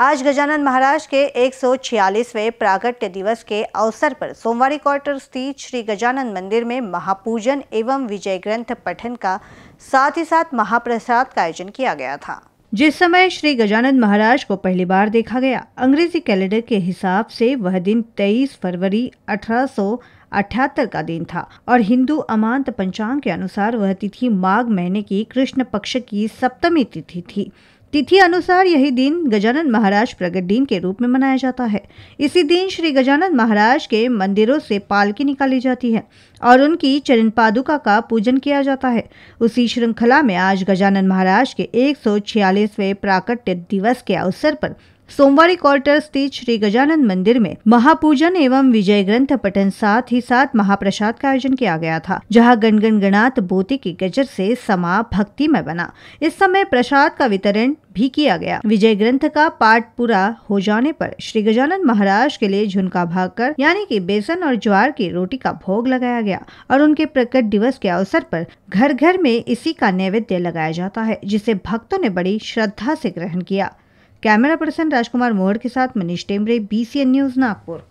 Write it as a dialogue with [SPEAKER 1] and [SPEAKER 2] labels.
[SPEAKER 1] आज गजानन महाराज के 146वें प्रागट्य दिवस के अवसर पर सोमवारी क्वार्टर स्थित श्री गजानन मंदिर में महापूजन एवं विजय ग्रंथ पठन का साथ ही साथ महाप्रसाद का आयोजन किया गया था जिस समय श्री गजानन महाराज को पहली बार देखा गया अंग्रेजी कैलेंडर के हिसाब से वह दिन 23 फरवरी अठारह का दिन था और हिंदू अमांत पंचांग के अनुसार वह तिथि माघ महीने की कृष्ण पक्ष की सप्तमी तिथि थी तिथि अनुसार यही दिन गजानन महाराज प्रगट दिन के रूप में मनाया जाता है इसी दिन श्री गजानन महाराज के मंदिरों से पालकी निकाली जाती है और उनकी चरण पादुका का पूजन किया जाता है उसी श्रृंखला में आज गजानन महाराज के एक छियालीसवे प्राकट्य दिवस के अवसर पर सोमवार क्वार्टर स्थित श्री गजानंद मंदिर में महापूजन एवं विजय ग्रंथ पठन साथ ही साथ महाप्रसाद का आयोजन किया गया था जहां गणगण गणात बोती की गजर से समा भक्ति में बना इस समय प्रसाद का वितरण भी किया गया विजय ग्रंथ का पाठ पूरा हो जाने पर श्री गजानंद महाराज के लिए झुनका भाग कर यानी कि बेसन और ज्वार की रोटी का भोग लगाया गया और उनके प्रकट दिवस के अवसर पर घर घर में इसी का नैवेद्य लगाया जाता है जिसे भक्तों ने बड़ी श्रद्धा से ग्रहण किया कैमरा पर्सन राजकुमार मोहर के साथ मनीष टेमरे बी न्यूज़ नागपुर